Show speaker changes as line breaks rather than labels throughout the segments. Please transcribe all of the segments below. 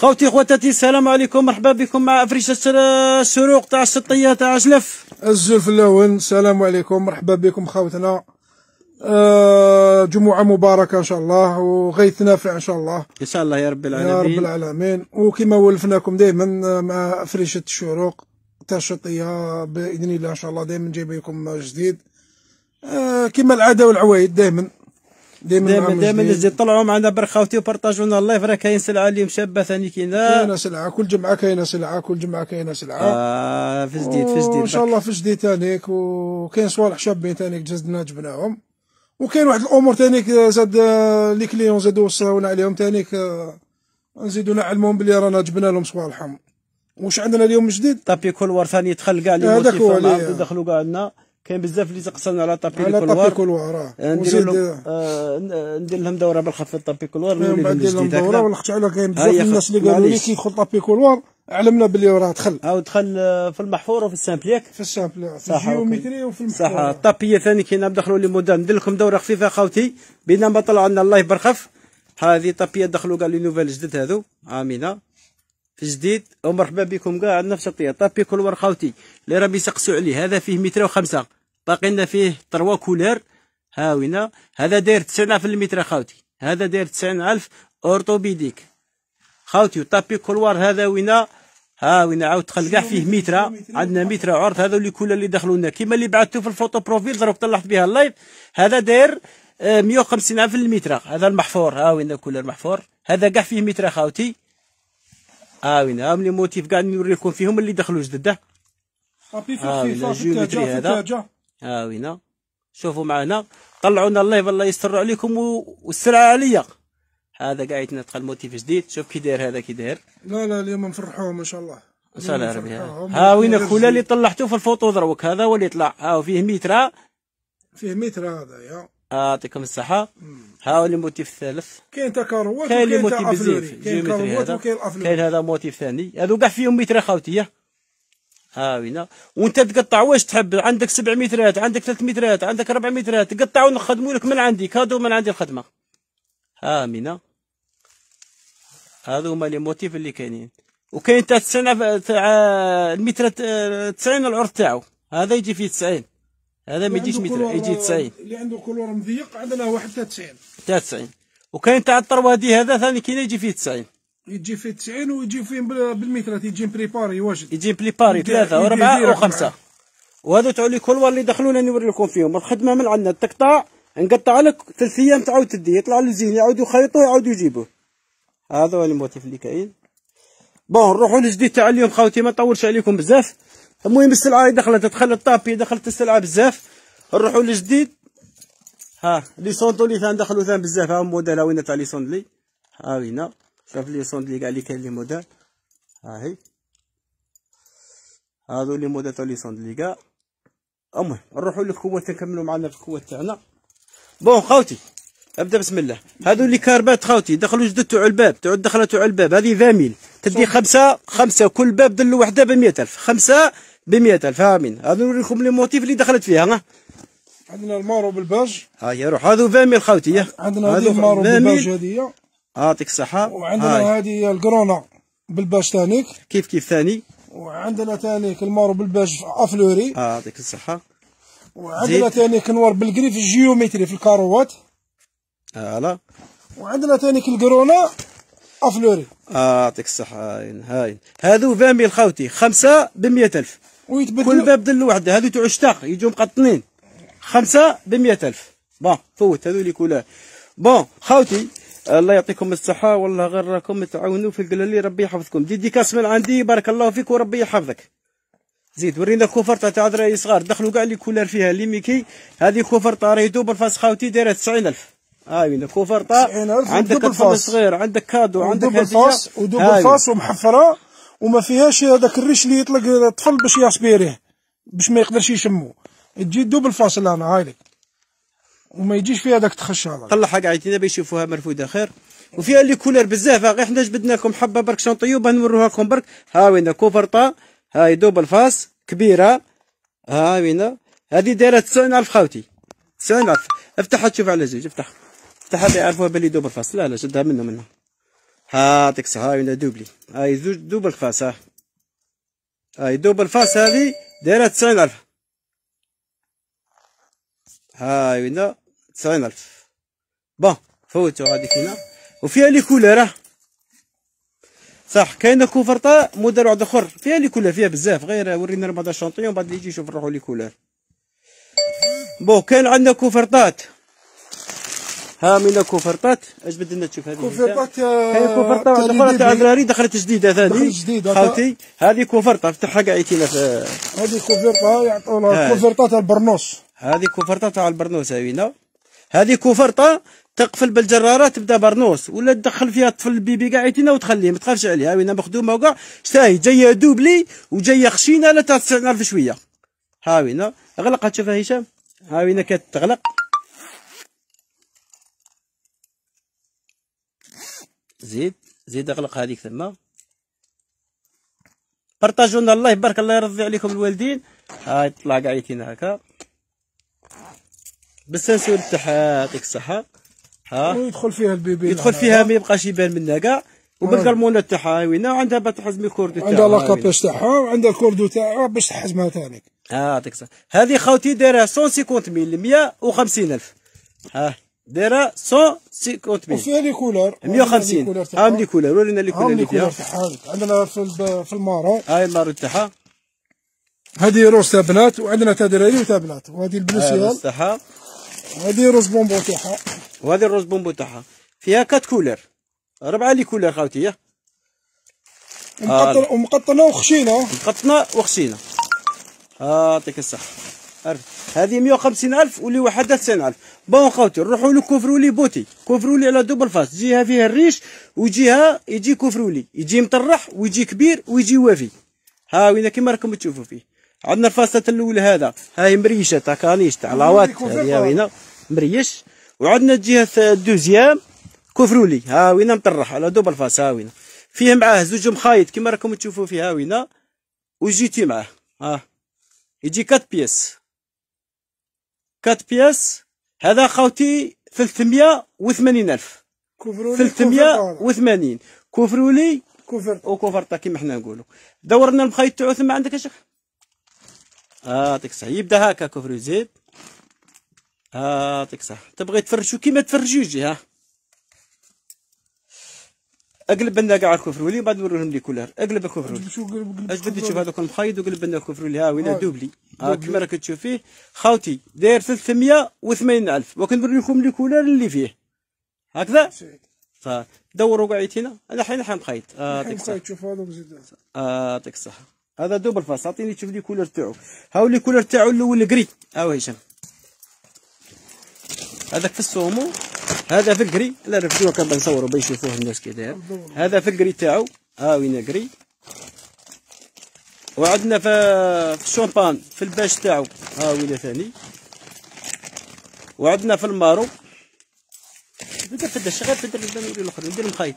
خوتي خواتاتي السلام عليكم مرحبا بكم مع افريشه الشروق تاع الشطيه تاع جلف
الزلف اللون السلام عليكم مرحبا بكم خوتنا آه جمعة مباركة إن شاء الله وغيث نافع إن شاء الله
إن شاء الله يا رب العالمين يا رب
العالمين وكما ولفناكم دائما مع فريشة الشروق تاع الشطية بإذن الله إن شاء الله دائما جايبين لكم جديد آه كما العادة
والعوايد دائما دائما دائما نزيد الناس طلعوا معنا برخاوتي وبارطاجوا لنا اللايف راه كاين سلعه اليوم شابه ثاني كاينه كاينه
سلعه كل جمعه كاينه سلعه كل جمعه كاينه سلعه
اه في جديد في جديد وان شاء الله
في جديد ثانيك وكاين صوالح شابين ثانيك جزدنا جبناهم وكاين واحد الامور ثانيك زاد آه، لي كليون زادوا وصاونا عليهم ثانيك آه، نزيدو نعلمهم بلي رانا جبنا لهم صوالحهم واش عندنا اليوم جديد؟ تابي كل ثاني
يدخل كاع اللي هذاك دخلوا كاع لنا كاين بزاف اللي تقصنا على طابي على طابي كولوار آه. آه، ندير لهم آه. ندير لهم دوره بالخفيض طابي كولوار ندير لهم دوره ولخت على كاين بزاف الناس اللي قالوا لي كيدخل طابي كولوار علمنا باللي راه دخل او دخل في المحفور وفي السامبل في السامبل في الجيومتري وفي المحفور صح الطابيه ثاني كاين دخلوا لي مودان ندير لكم دوره خفيفه خاوتي بينما طلع لنا الله يبرخف هذه طابيه دخلوا قال لي نوفال جدد هذو امينه في جديد ومرحبا بكم كاع نفس الطياب ور خوتي اللي راه يسقسوا عليه هذا فيه متر وخمسة باقي لنا فيه تروا كولير هاوينا هذا داير تسعين في المتر خاوتي هذا داير تسعين ألف أورتوبيديك خاوتي كل ور هذا وينا ها وين عاود دخل كاع فيه مترا عندنا مترا عرض هذو اللي كل اللي دخلوا لنا كيما اللي بعثتو في الفوتو بروفيل دروك طلعت بها اللايف هذا داير 150 في المترا هذا المحفور ها وين كولر محفور هذا كاع فيه مترا خاوتي آوين آه لي موتيف كاع نوريكم فيهم اللي دخلوا جدد
آوين جيومتري هذا
آوين شوفوا معنا طلعونا اللايف الله يستر عليكم والسرعه عليا هذا قاعد يتنطق موتيف جديد شوف كي داير هذا كي داير
لا لا اليوم نفرحوه ما شاء الله ان شاء الله ربي ها وين الكولا اللي
طلعته في الفوتو دروك هذا هو اللي طلع ها فيه ميترا
فيه ميترا هذا يا
يعطيكم الصحه ها هو موتيف الثالث كاين تكاروات كاين اللي موتيف بزاف كاين كاروات وكاين كاين هذا موتيف ثاني هذو كاع فيهم متر اخاوتي ها وينا وانت تقطع واش تحب عندك سبع مترات عندك ثلاث مترات عندك ربع مترات تقطع ونخدموا لك من عندي كادو من عندي الخدمه ها مينا هذو هما لي موتيف اللي كاينين وكاين تاع 90 تاع المتر 90 العرض تاعو هذا يجي فيه 90 هذا ما يجيش متر يجي 90
اللي عنده كولور مضيق عندنا واحد تاع 90
تاع 90 وكاين تاع الطروادي هذا ثاني كاين يجي فيه 90
يجي فيه 90 ويجي فيه بالمترات يجي بريباري واجد يجي بريباري ثلاثه واربعه وخمسه
وهذو تاع لي كولور اللي دخلونا نوري لكم فيهم الخدمه من عندنا تقطع نقطع لك ثلاث ايام تعاود تدي يطلع للزين يعاودوا يخيطوه يعاودوا يجيبوه هذا هو الموتيف اللي كاين بون نروحوا للجديد تاع اليوم خاوتي ما نطولش عليكم بزاف المهم السلعه دخلت دخل الطابي دخلت السلعه بزاف نروحوا للجديد ها لي سوندلي ثان دخلوا ثان بزاف ها موديل ها وين تاع لي سوندلي ها وين شوف لي سوندلي كاع لي كاين لي موديل ها هي هادو لي موديل تاع لي سوندلي كاع المهم نروحوا للكوة نكملوا معنا في الكوة تاعنا بون خاوتي ابدا بسم الله هادو لي كاربات خاوتي دخلوا جدد تاع الباب تعود دخلة تاع الباب هذه ذا تدي خمسة خمسة كل باب دلو وحده ب 100000 خمسة ب 100000 آمين هذا نوريكم لي موتيف اللي دخلت فيها ها عندنا المارو بالباج ها هي روح هذو فاميل خاوتي عندنا هذو المارو بالباج هذه يعطيك الصحة وعندنا
هذه الكرونا بالباج ثانيك كيف كيف ثاني وعندنا ثانيك المارو بالباج افلوري يعطيك الصحة وعندنا ثانيك نوار بالكريف الجيومتري في الكاروات هلا وعندنا ثانيك الكرونا افلوري
يعطيك الصحة هاين هاين هذو فاميل خاوتي خمسة ب 100000 ويتبدلوا كل باب دل واحد هذو تو عشتاق يجوا مقطنين خمسه ب 100000 بون فوت هذو لي كولا بون خاوتي الله يعطيكم الصحة والله غير راكم تعاونوا في القلالي ربي يحفظكم ديديكاس من عندي بارك الله فيك وربي يحفظك زيد ورينا كوفرطة تاع دراري صغار دخلوا كاع لي كولار فيها لي ميكي هذه كوفرطة راهي دوبل فاس خاوتي دايرة 90000 هاي وين تاع عندك فاس صغير عندك كادو عندك دوبل ودوبل فاس ودوبل فاس
ومحفرة وما فيهاش هذاك الريش اللي يطلق الطفل باش يعصبيريه باش ما يقدرش يشمو تجي دوبل فاصل انا هايلك وما
يجيش فيها داك تخش طلع حاجه عيطينا باش يشوفوها مرفوده خير وفيها لي كولر بزاف غير حنا جبدنا لكم حبه برك شون باه نوروها لكم برك ها وين كوفرطا هاي دوبل فاس كبيره ها وين هذه دايره 90000 خاوتي 90000 افتحها تشوف على زوج افتح افتحها يعرفوها بلي دوبل فاس لا لا شدها منه منه هاعطيك صحة هاي دوبلي هاي زوج دوبل فاس ها هاي دوبل فاس هذه دايرة تسعين ألف هاي هنا تسعين ألف بون فوتو هاديك هنا وفيها لي كولور صح كاينه كوفرطا موديل واحد اخر فيها لي كولور فيها بزاف غير ورينا 14 الشونطيون بعد يجي يشوف روحو لي كولور بون كاين عندنا كوفرطات ها من كوفرطات اش بدلنا تشوف هذه كوفرطات هي كوفرطه دخلت تاع دراري دخلت جديده ثاني جديده خالتي هذه كوفرطه فتحها كاع يتينا في
هذه كوفرطه يعطونا كوفرطه
تاع البرنوس هذه كوفرطه تاع البرنوس هاوينا هذه كوفرطه تقفل بالجراره تبدا برنوس ولا تدخل فيها الطفل البيبي كاع يتينا وتخليه ما تخافش عليه وين مخدومه وكاع شتاهي جايه دوبلي وجايه خشينه لا تاع 9000 شويه ها غلقت غلقها تشوفها هشام ها كتغلق زيد زيد اغلق هذيك ثما بارطاجونا الله يبارك الله يرضي عليكم الوالدين هاي طلع كاع يتينا هكا بالسنسور تاعها يعطيك الصحه ها ويدخل فيها البيبي يدخل فيها ما يبقاش يبان منها كاع وبالكرمونه تاعها وينا وعندها باش تحزم الكوردو تاعها عندها لاكابيش تاعها
وعندها الكوردو تاعها باش تحزمها ثاني
اه يعطيك الصحه هذه خوتي دايرها 150 ميل 150000 ها دايره 150 وفيها
كولر 150 هام لي
كولر ورينا لي كولر اللي فيها
عندنا في في
هاي المارو تاعها
هذه روز تاع بنات وعندنا تاع دراري وتا بنات وهذه البلوسيال
تاعها وهذه روز بومبو تاعها وهذه الروز بومبو تاعها فيها كات كولر ربعه لي كولر خاوتي آه. مقطنة ومقطنه وخشينه مقطنه وخشينه آه، يعطيك الصحه هذه 150000 ولي وحدها 90000 بون خوتي نروحوا له لي بوتي كوفرولي على دوبل فاس جهه فيها الريش وجهه يجي كوفرولي يجي مطرح ويجي كبير ويجي وافي ها وين كيما راكم تشوفوا فيه عندنا الفاسة الاول هذا هاي مريشه تاع كانيش تاع لاوات هذه وين مريش وعندنا الجهه الدوزيام كوفرولي ها وين مطرح على دوبل فاس ها وين فيه معاه زوج مخايط كيما راكم تشوفوا فيها وين وجيتي معاه ها يجي 4 بيس كات بياس هذا ثلثمية 380 ألف كفرولي 380 كوفرولي كفر وكفرطة كيما حنا نقولوا دورنا المخيط تاعو ثم عندك اشيخ يعطيك آه الصحة يبدا هكا كوفرو يزيد يعطيك آه الصحة تبغي تفرجو كيما تفرجو يجي ها اقلب لنا كاع الكفرولي بعد نوريهم لي كولور اقلب الكفرولي بدي تشوف هذاك المخيط وقلب لنا الكفرولي ها وين آه، دوبلي ها آه، كما راك تشوف فيه خاوتي داير 380 الف وكنوريكم لي كولور اللي فيه هكذا دوروا قاعدتينا انا حين حين مخيط آه، يعطيك الصحه
تشوف هذا وزيد
يعطيك الصحه هذا دوبل فاس عطيني تشوف لي كولور تاعو هاو لي كولور تاعو الاول كري هاو هشام هذاك في السومو هذا فقري لا رفدوه كنبغي بنصوره باش يشوفوه الناس كي داير هذا فقري تاعو ها وين قري وعندنا في الشومبان في الباش تاعو ها وين ثاني وعندنا في المارو بدر فدش غير فدر ندير الاخر ندير مخايط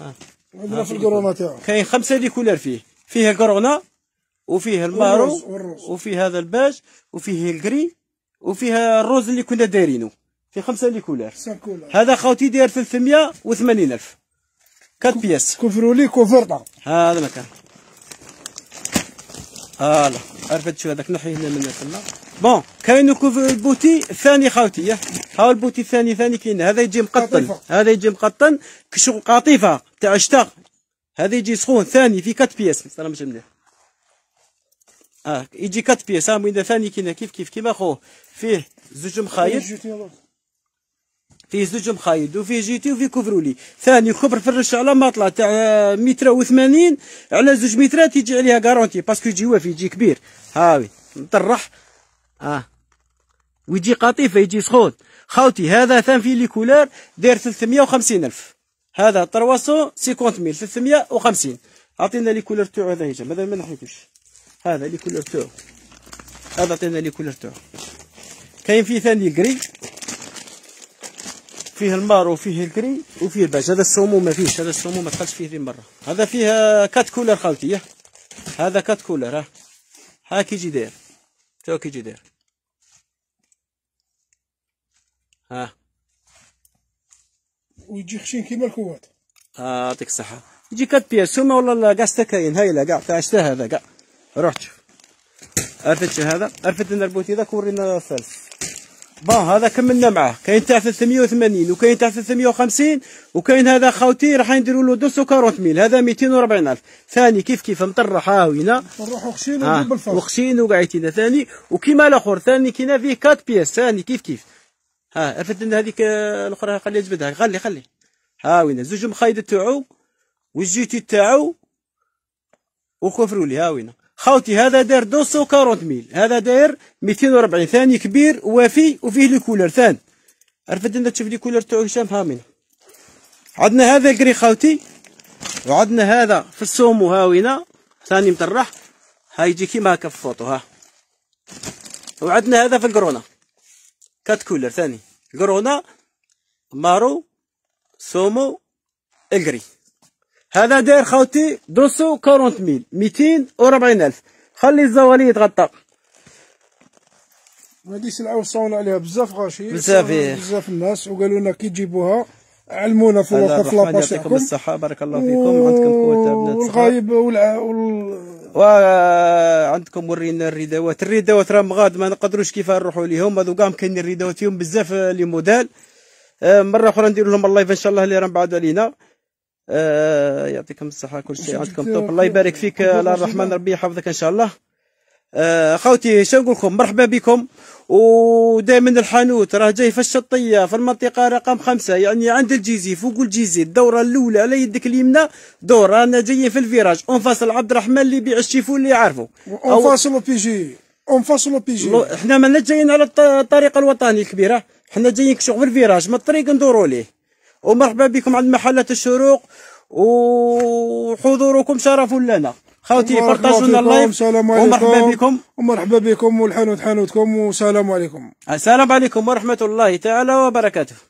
ها عندنا في الكورونا تاعو كاين خمسه دي كولار فيه فيه كورونا وفيه المارو وفيه هذا الباش وفيه الكري وفيها الروز اللي كنا دايرينه في خمسه ليكولار هذا خوتي داير 380000 الف كات بياس كفرولي كفرطه هذا مكان فوالا عرفت شو هذاك نحي هنا من تما بون كاين البوتي الثاني خوتي ياه ها البوتي الثاني ثاني كاين هذا يجي مقطن هذا يجي مقطن كشغل قطيفه تاع اشتاق هذا يجي سخون ثاني في كات بياس راه مش مليح اه يجي كات بياس ها آه، ثاني كاين كيف كيف كيما خوه فيه زوج مخايط في زوج مخايد وفي جيتي وفي كفرولي ثاني في فرش على مطلع تاع متر و80 على زوج مترات يجي عليها كارونتي باسكو يجي وافي يجي كبير هاوي نطرح اه ويجي قطيفه يجي سخون خاوتي هذا ثان في لي كولور داير 350 الف هذا 350 350 عطينا لي كولور تاعو هذا هجم هذا ما نحيتوش هذا لي كولور تاعو هذا عطينا لي كولور تاعو كاين فيه ثاني الكري فيه المار وفيه الكري وفيه الباج هذا السومو ما فيهش هذا السومو ما دخلش فيه ذي مره هذا فيه كات كولر خالتي هذا كات كولر ها ها كي يجي داير تو كي يجي داير ها ويجي خشين كيما الكوات اه يعطيك الصحة يجي كات بياس سومة لا كاع كاين هايلة كاع تاع شتا هذا كاع روح شوف عرفت هذا عرفت لنا البوتي ذاك ورينا الثالث بون هذا كملنا معاه كاين تاع 380 وكاين تاع 350 وكاين هذا خاوتي راح نديروا له 240000 هذا 240000 ثاني كيف كيف مطرح ها نروحوا
خشين وخشين آه.
وخشين وقعيتينا ثاني وكيما الاخر ثاني كاين فيه 4 بيس ثاني كيف كيف ها عرفت ان هذيك الاخرى خليها جبدها خلي خلي ها زوج مخايد تاعو والجيتي تاعو وخفروا لي ها خاوتي هذا داير 240 ميل هذا داير وربعين ثاني كبير وافي وفيه لي كولور ثان عرفت انت تشوف لي كولور تاعو هشام هامين عندنا هذا كري خاوتي وعندنا هذا في السومو هاوينا ثاني مطرح هايجي كيما هاكا في الفوطو ها وعندنا هذا في الكرونا كات كولور ثاني كرونا مارو سومو الكري هذا داير خاوتي وربعين 240000 خلي الزوالي يتغطى
هادي سلعه وصاونا عليها بزاف غاشي بزاف إيه. بزاف الناس وقالوا لنا كي تجيبوها علمونا في الوقت لاباس يعطيكم الصحه
بارك الله فيكم عندكم
قوة بنات والغايب وال وال
وعندكم ورينا الرداوات الرداوات راهم غاد ما نقدروش كيفاه نروحوا ليهم هذو كاع كاينين الرداوات فيهم بزاف لي موديل آه، مره اخرى ندير لهم اللايف ان شاء الله اللي راه بعد علينا آه، يعطيكم الصحه كل شيء عندكم طوب الله يبارك فيك على الرحمن ربي يحفظك ان شاء الله آه، خوتي شنو نقول لكم مرحبا بكم ودائما الحانوت راه جاي في الشطيه في المنطقه رقم خمسة يعني عند الجيزي فوق الجيزي الدوره الاولى على يدك اليمنى دور رانا جايين في الفيراج انفصل عبد الرحمن اللي يبيع الشيفون اللي يعرفه انفصل بي جي انفصل بي جي حنا مانا جايين على الطريق الوطني الكبيره حنا جايين كشغل في الفيراج من الطريق ندورو ليه ومرحبا بكم عند محلات الشروق وحضوركم شرف لنا خوتي بارطاجوا لنا اللايف ومرحبا بكم
ومرحبا بكم والحانوت حانوتكم والسلام عليكم
السلام عليكم ورحمه الله تعالى وبركاته